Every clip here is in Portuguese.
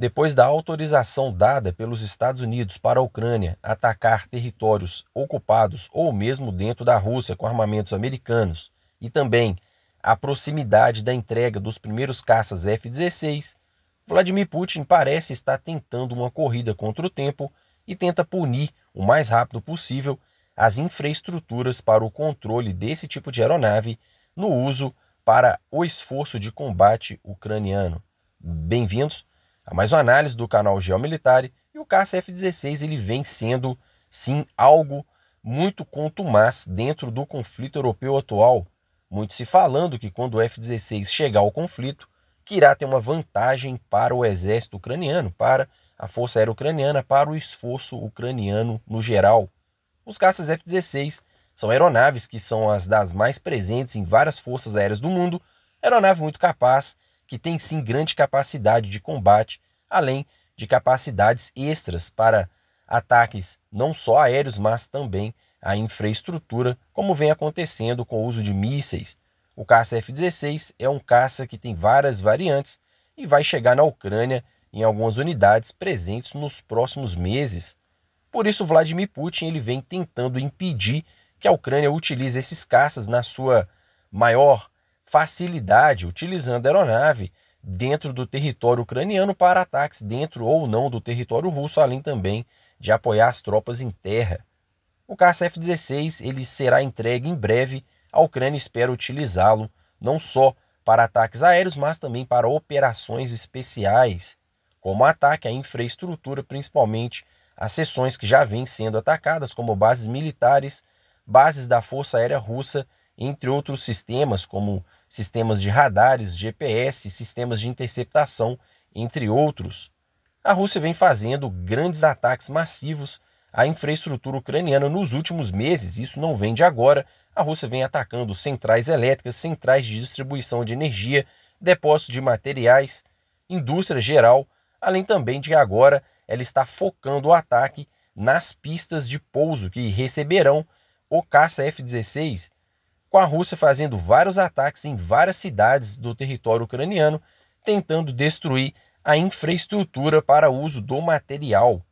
Depois da autorização dada pelos Estados Unidos para a Ucrânia atacar territórios ocupados ou mesmo dentro da Rússia com armamentos americanos, e também a proximidade da entrega dos primeiros caças F-16, Vladimir Putin parece estar tentando uma corrida contra o tempo e tenta punir o mais rápido possível as infraestruturas para o controle desse tipo de aeronave no uso para o esforço de combate ucraniano. Bem-vindos a mais uma análise do canal Geomilitar e o caça f 16 ele vem sendo, sim, algo muito contumaz dentro do conflito europeu atual. Muito se falando que quando o F-16 chegar ao conflito, que irá ter uma vantagem para o exército ucraniano, para a força aérea ucraniana, para o esforço ucraniano no geral. Os caças F-16 são aeronaves que são as das mais presentes em várias forças aéreas do mundo, aeronave muito capaz que tem sim grande capacidade de combate, além de capacidades extras para ataques não só aéreos, mas também à infraestrutura, como vem acontecendo com o uso de mísseis. O caça F-16 é um caça que tem várias variantes e vai chegar na Ucrânia em algumas unidades presentes nos próximos meses. Por isso, Vladimir Putin ele vem tentando impedir que a Ucrânia utilize esses caças na sua maior facilidade utilizando a aeronave dentro do território ucraniano para ataques dentro ou não do território russo, além também de apoiar as tropas em terra. O caça F-16 ele será entregue em breve. A Ucrânia espera utilizá-lo não só para ataques aéreos, mas também para operações especiais, como ataque à infraestrutura, principalmente as seções que já vêm sendo atacadas, como bases militares, bases da Força Aérea Russa, entre outros sistemas como sistemas de radares, GPS, sistemas de interceptação, entre outros. A Rússia vem fazendo grandes ataques massivos à infraestrutura ucraniana nos últimos meses, isso não vem de agora. A Rússia vem atacando centrais elétricas, centrais de distribuição de energia, depósitos de materiais, indústria geral, além também de agora ela está focando o ataque nas pistas de pouso que receberão o caça F-16 com a Rússia fazendo vários ataques em várias cidades do território ucraniano, tentando destruir a infraestrutura para uso do material.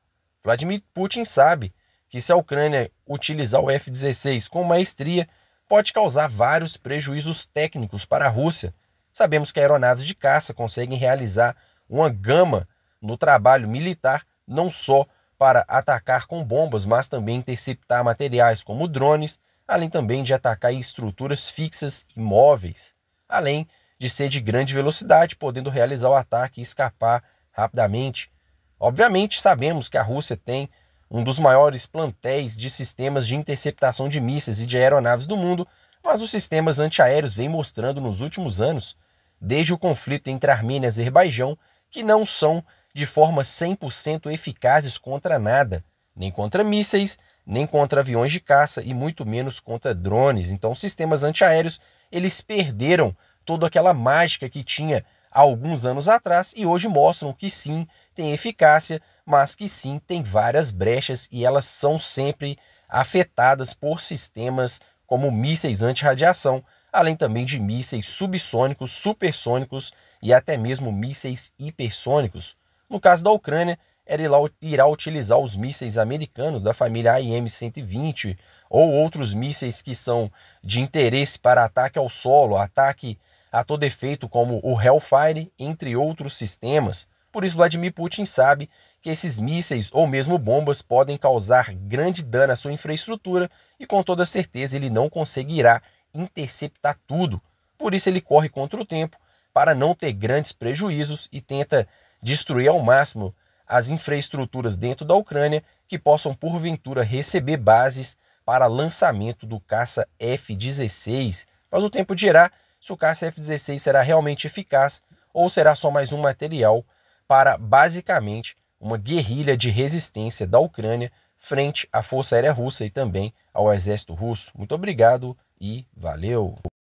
Vladimir Putin sabe que se a Ucrânia utilizar o F-16 com maestria, pode causar vários prejuízos técnicos para a Rússia. Sabemos que aeronaves de caça conseguem realizar uma gama no trabalho militar, não só para atacar com bombas, mas também interceptar materiais como drones além também de atacar estruturas fixas e móveis, além de ser de grande velocidade, podendo realizar o ataque e escapar rapidamente. Obviamente, sabemos que a Rússia tem um dos maiores plantéis de sistemas de interceptação de mísseis e de aeronaves do mundo, mas os sistemas antiaéreos vêm mostrando nos últimos anos, desde o conflito entre Armênia e Azerbaijão, que não são de forma 100% eficazes contra nada, nem contra mísseis, nem contra aviões de caça e muito menos contra drones. Então, sistemas antiaéreos, eles perderam toda aquela mágica que tinha há alguns anos atrás e hoje mostram que sim, tem eficácia, mas que sim, tem várias brechas e elas são sempre afetadas por sistemas como mísseis anti-radiação, além também de mísseis subsônicos, supersônicos e até mesmo mísseis hipersônicos. No caso da Ucrânia, irá utilizar os mísseis americanos da família AIM-120 ou outros mísseis que são de interesse para ataque ao solo, ataque a todo efeito, como o Hellfire, entre outros sistemas. Por isso, Vladimir Putin sabe que esses mísseis ou mesmo bombas podem causar grande dano à sua infraestrutura e, com toda certeza, ele não conseguirá interceptar tudo. Por isso, ele corre contra o tempo para não ter grandes prejuízos e tenta destruir ao máximo as infraestruturas dentro da Ucrânia que possam porventura receber bases para lançamento do caça F-16. Mas o tempo dirá se o caça F-16 será realmente eficaz ou será só mais um material para basicamente uma guerrilha de resistência da Ucrânia frente à Força Aérea Russa e também ao Exército Russo. Muito obrigado e valeu!